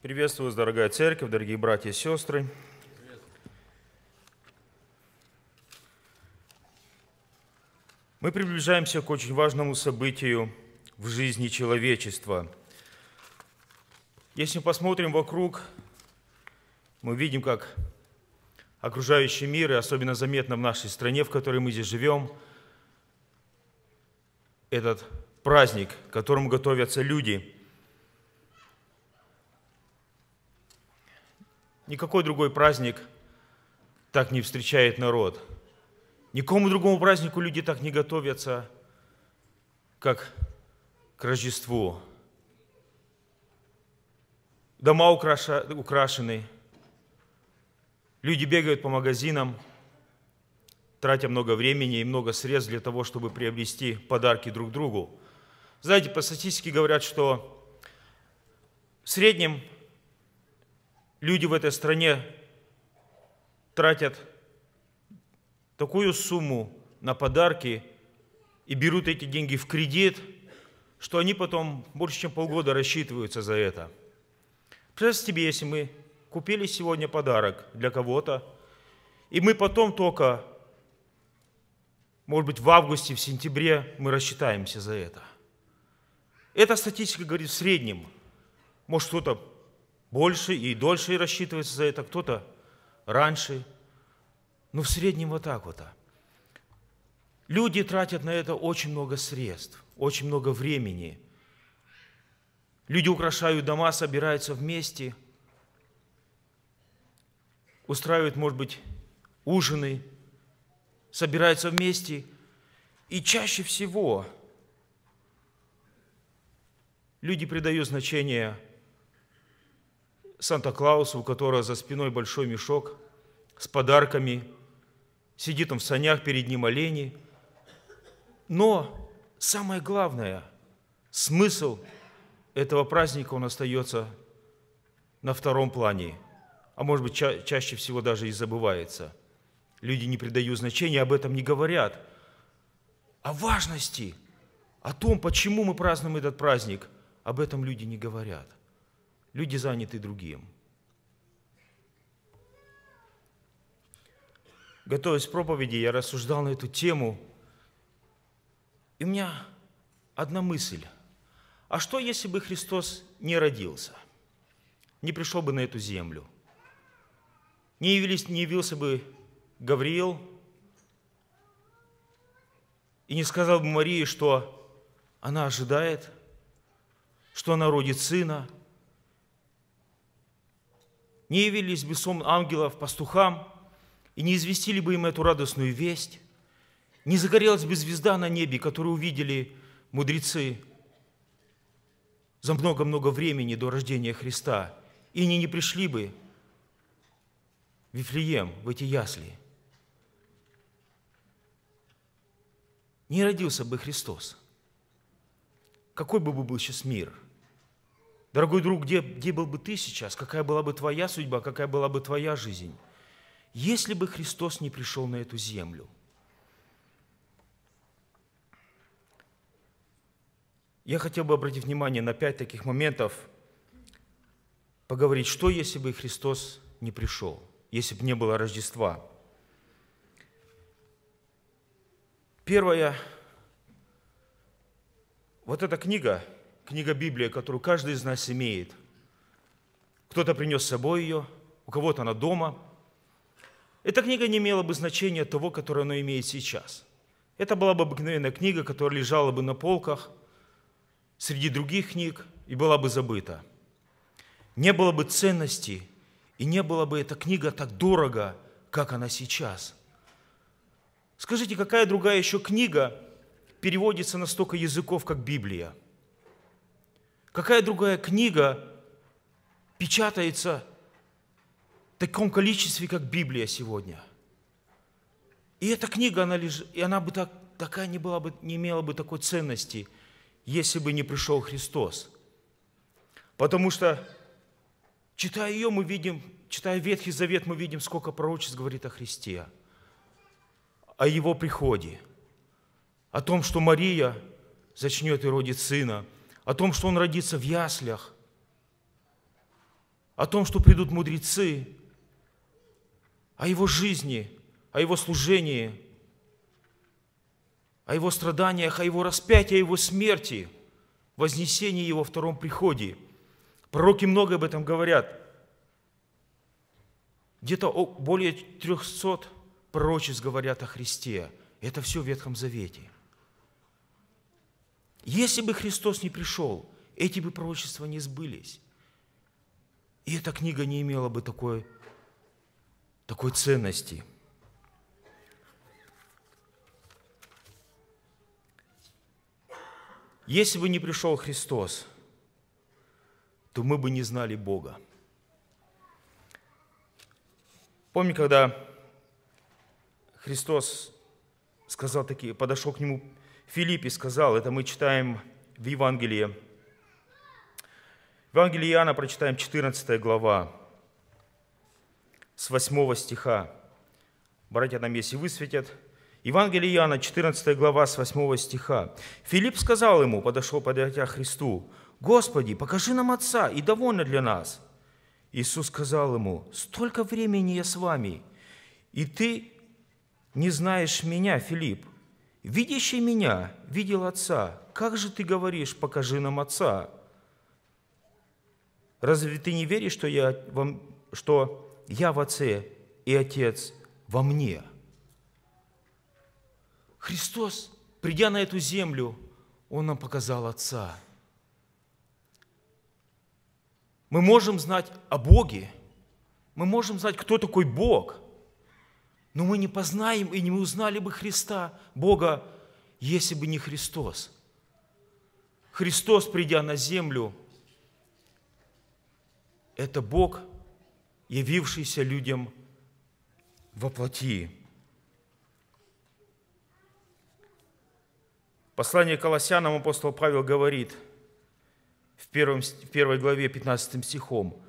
Приветствую вас, дорогая церковь, дорогие братья и сестры. Мы приближаемся к очень важному событию в жизни человечества. Если посмотрим вокруг, мы видим, как окружающий мир, и особенно заметно в нашей стране, в которой мы здесь живем, этот праздник, к которому готовятся люди – Никакой другой праздник так не встречает народ. Никому другому празднику люди так не готовятся, как к Рождеству. Дома украша, украшены, люди бегают по магазинам, тратя много времени и много средств для того, чтобы приобрести подарки друг другу. Знаете, по статистике говорят, что в среднем люди в этой стране тратят такую сумму на подарки и берут эти деньги в кредит, что они потом больше чем полгода рассчитываются за это. Представьте себе, если мы купили сегодня подарок для кого-то, и мы потом только, может быть, в августе, в сентябре мы рассчитаемся за это. Эта статистика говорит в среднем. Может, кто-то больше и дольше и рассчитывается за это, кто-то раньше. Ну, в среднем вот так вот. А. Люди тратят на это очень много средств, очень много времени. Люди украшают дома, собираются вместе, устраивают, может быть, ужины, собираются вместе. И чаще всего люди придают значение – Санта-Клаусу, у которого за спиной большой мешок с подарками, сидит он в санях, перед ним олени. Но самое главное, смысл этого праздника, он остается на втором плане, а может быть, ча- чаще всего даже и забывается. Люди не придают значения, об этом не говорят. О важности, о том, почему мы празднуем этот праздник, об этом люди не говорят. Люди заняты другим. Готовясь к проповеди, я рассуждал на эту тему, и у меня одна мысль. А что, если бы Христос не родился, не пришел бы на эту землю, не, явились, не явился бы Гавриил и не сказал бы Марии, что она ожидает, что она родит сына – не явились бы сон ангелов пастухам, и не известили бы им эту радостную весть, не загорелась бы звезда на небе, которую увидели мудрецы за много-много времени до рождения Христа, и они не пришли бы в Вифлеем, в эти ясли. Не родился бы Христос. Какой бы был сейчас мир – Дорогой друг, где, где был бы ты сейчас? Какая была бы твоя судьба? Какая была бы твоя жизнь? Если бы Христос не пришел на эту землю. Я хотел бы обратить внимание на пять таких моментов, поговорить, что если бы Христос не пришел, если бы не было Рождества. Первое. Вот эта книга – книга Библия, которую каждый из нас имеет. Кто-то принес с собой ее, у кого-то она дома. Эта книга не имела бы значения того, которое она имеет сейчас. Это была бы обыкновенная книга, которая лежала бы на полках среди других книг и была бы забыта. Не было бы ценности, и не была бы эта книга так дорого, как она сейчас. Скажите, какая другая еще книга переводится на столько языков, как Библия – Какая другая книга печатается в таком количестве, как Библия сегодня? И эта книга, она, лежит, и она бы так, такая не, была бы, не имела бы такой ценности, если бы не пришел Христос. Потому что, читая ее, мы видим, читая Ветхий Завет, мы видим, сколько пророчеств говорит о Христе, о Его приходе, о том, что Мария зачнет и родит сына – о том, что он родится в яслях, о том, что придут мудрецы, о его жизни, о его служении, о его страданиях, о его распятии, о его смерти, вознесении его втором приходе. Пророки много об этом говорят. Где-то более 300 пророчеств говорят о Христе. Это все в Ветхом Завете – если бы Христос не пришел, эти бы пророчества не сбылись. И эта книга не имела бы такой, такой ценности. Если бы не пришел Христос, то мы бы не знали Бога. Помню, когда Христос сказал такие, подошел к нему Филиппе сказал, это мы читаем в Евангелии. В Евангелии Иоанна прочитаем 14 глава с 8 стиха. Братья нам если высветят. Евангелие Иоанна, 14 глава, с 8 стиха. «Филипп сказал ему, подошел подойдя Христу, «Господи, покажи нам Отца, и довольно для нас». Иисус сказал ему, «Столько времени я с вами, и ты не знаешь меня, Филипп. «Видящий меня видел Отца. Как же ты говоришь, покажи нам Отца?» «Разве ты не веришь, что я, вам, что я в Отце и Отец во мне?» Христос, придя на эту землю, Он нам показал Отца. Мы можем знать о Боге, мы можем знать, кто такой Бог – но мы не познаем и не узнали бы Христа, Бога, если бы не Христос. Христос, придя на землю, это Бог, явившийся людям во плоти. Послание Колоссянам апостол Павел говорит в, первом, в первой главе 15 стихом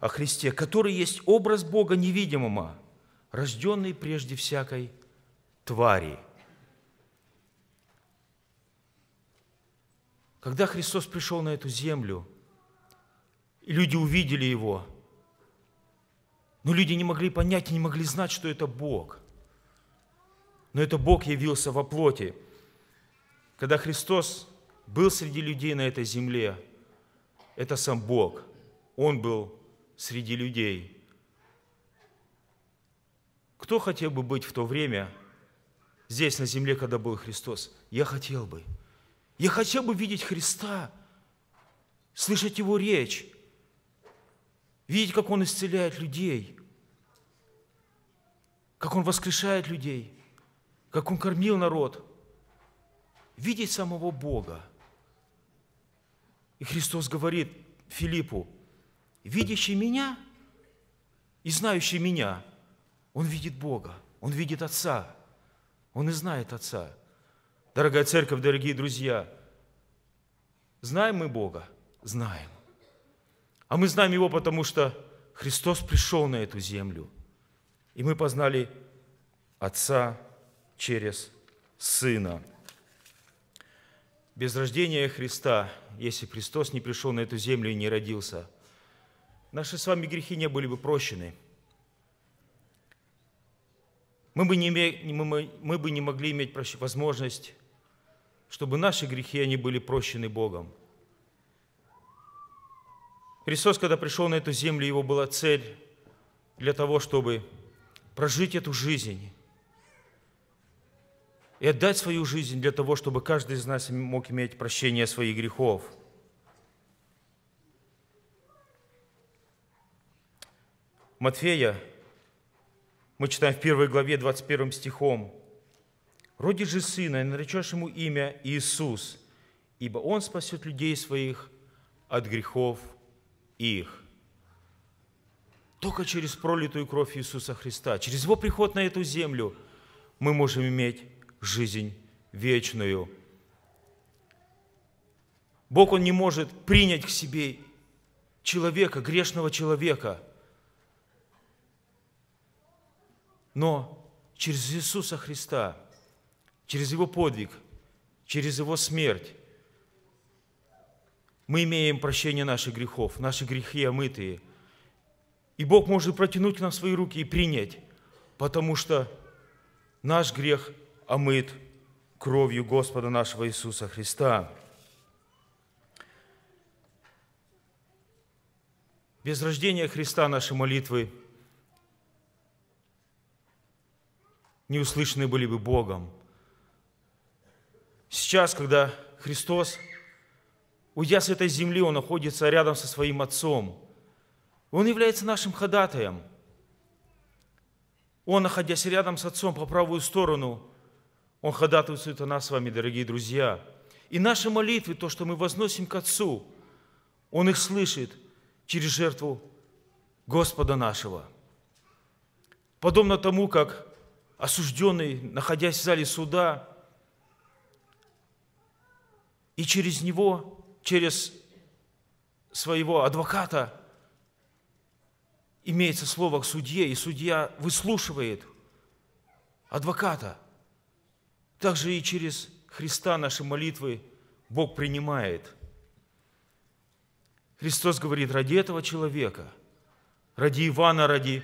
о Христе, который есть образ Бога невидимого – рожденный прежде всякой твари. Когда Христос пришел на эту землю, и люди увидели Его, но люди не могли понять и не могли знать, что это Бог. Но это Бог явился во плоти. Когда Христос был среди людей на этой земле, это сам Бог. Он был среди людей – кто хотел бы быть в то время здесь, на земле, когда был Христос? Я хотел бы. Я хотел бы видеть Христа, слышать Его речь, видеть, как Он исцеляет людей, как Он воскрешает людей, как Он кормил народ, видеть самого Бога. И Христос говорит Филиппу, видящий меня и знающий меня – он видит Бога, он видит Отца, он и знает Отца. Дорогая церковь, дорогие друзья, знаем мы Бога? Знаем. А мы знаем Его, потому что Христос пришел на эту землю, и мы познали Отца через Сына. Без рождения Христа, если Христос не пришел на эту землю и не родился, наши с вами грехи не были бы прощены – мы бы не, мы, мы бы не могли иметь прощ... возможность, чтобы наши грехи, они были прощены Богом. Христос, когда пришел на эту землю, его была цель для того, чтобы прожить эту жизнь и отдать свою жизнь для того, чтобы каждый из нас мог иметь прощение своих грехов. Матфея, мы читаем в первой главе 21 стихом. «Роди же сына, и наречешь ему имя Иисус, ибо он спасет людей своих от грехов их». Только через пролитую кровь Иисуса Христа, через Его приход на эту землю мы можем иметь жизнь вечную. Бог, Он не может принять к себе человека, грешного человека – Но через Иисуса Христа, через Его подвиг, через Его смерть, мы имеем прощение наших грехов, наши грехи омытые. И Бог может протянуть к нам свои руки и принять, потому что наш грех омыт кровью Господа нашего Иисуса Христа. Без рождения Христа наши молитвы – не услышаны были бы Богом. Сейчас, когда Христос, уйдя с этой земли, Он находится рядом со Своим Отцом. Он является нашим ходатаем. Он, находясь рядом с Отцом по правую сторону, Он ходатайствует о нас с вами, дорогие друзья. И наши молитвы, то, что мы возносим к Отцу, Он их слышит через жертву Господа нашего. Подобно тому, как осужденный, находясь в зале суда, и через него, через своего адвоката имеется слово к судье, и судья выслушивает адвоката. Также и через Христа наши молитвы Бог принимает. Христос говорит, ради этого человека, ради Ивана, ради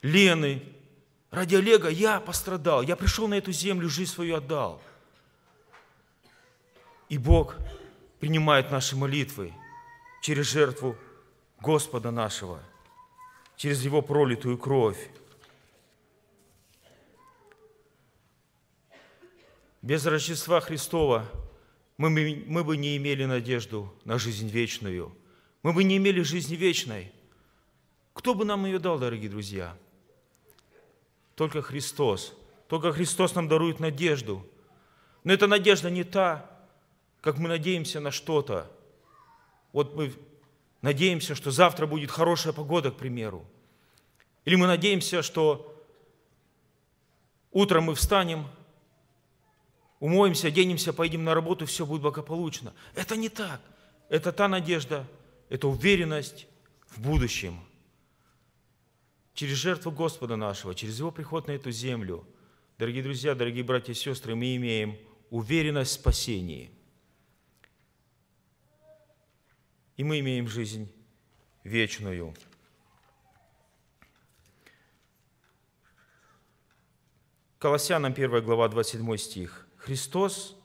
Лены, Ради Олега я пострадал, я пришел на эту землю, жизнь свою отдал. И Бог принимает наши молитвы через жертву Господа нашего, через Его пролитую кровь. Без Рождества Христова мы, мы, бы не имели надежду на жизнь вечную. Мы бы не имели жизни вечной. Кто бы нам ее дал, дорогие друзья? – только Христос. Только Христос нам дарует надежду. Но эта надежда не та, как мы надеемся на что-то. Вот мы надеемся, что завтра будет хорошая погода, к примеру. Или мы надеемся, что утром мы встанем, умоемся, оденемся, поедем на работу, все будет благополучно. Это не так. Это та надежда, это уверенность в будущем – через жертву Господа нашего, через Его приход на эту землю, дорогие друзья, дорогие братья и сестры, мы имеем уверенность в спасении. И мы имеем жизнь вечную. Колоссянам 1 глава 27 стих. «Христос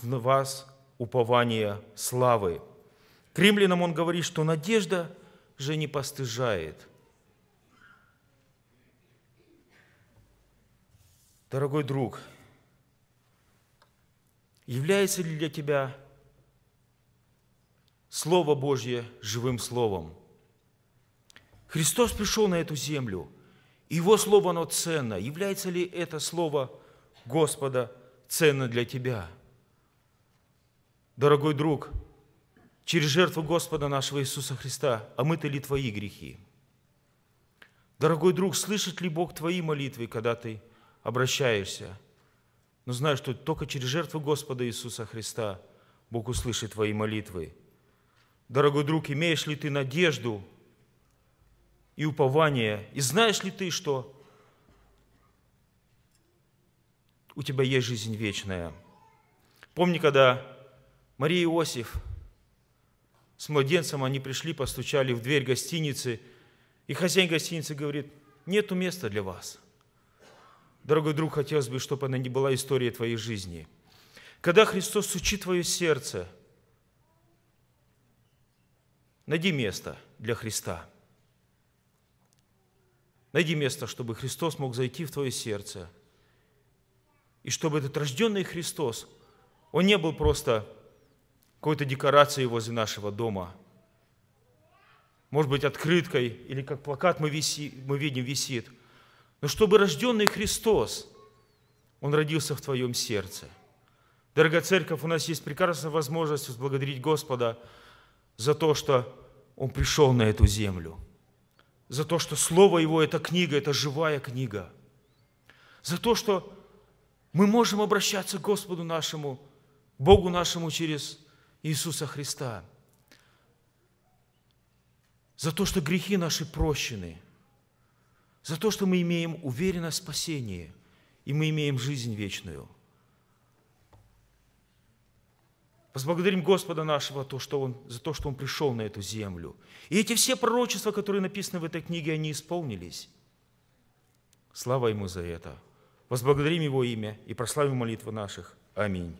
в вас упование славы». К римлянам он говорит, что надежда же не постыжает – Дорогой друг, является ли для тебя Слово Божье живым Словом? Христос пришел на эту землю, Его Слово, оно ценно. Является ли это Слово Господа ценно для тебя? Дорогой друг, через жертву Господа нашего Иисуса Христа омыты а ли твои грехи? Дорогой друг, слышит ли Бог твои молитвы, когда ты – обращаешься, но знаешь, что только через жертву Господа Иисуса Христа Бог услышит твои молитвы. Дорогой друг, имеешь ли ты надежду и упование? И знаешь ли ты, что у тебя есть жизнь вечная? Помни, когда Мария и Иосиф с младенцем, они пришли, постучали в дверь гостиницы, и хозяин гостиницы говорит, нету места для вас – Дорогой друг, хотелось бы, чтобы она не была историей твоей жизни. Когда Христос сучит твое сердце, найди место для Христа. Найди место, чтобы Христос мог зайти в твое сердце. И чтобы этот рожденный Христос, он не был просто какой-то декорацией возле нашего дома, может быть, открыткой или как плакат мы, виси, мы видим висит – но чтобы рожденный Христос, Он родился в твоем сердце. Дорогая церковь, у нас есть прекрасная возможность возблагодарить Господа за то, что Он пришел на эту землю, за то, что Слово Его – это книга, это живая книга, за то, что мы можем обращаться к Господу нашему, Богу нашему через Иисуса Христа, за то, что грехи наши прощены – за то, что мы имеем уверенность в спасении, и мы имеем жизнь вечную. Возблагодарим Господа нашего то, что он, за то, что Он пришел на эту землю. И эти все пророчества, которые написаны в этой книге, они исполнились. Слава Ему за это. Возблагодарим Его имя и прославим молитву наших. Аминь.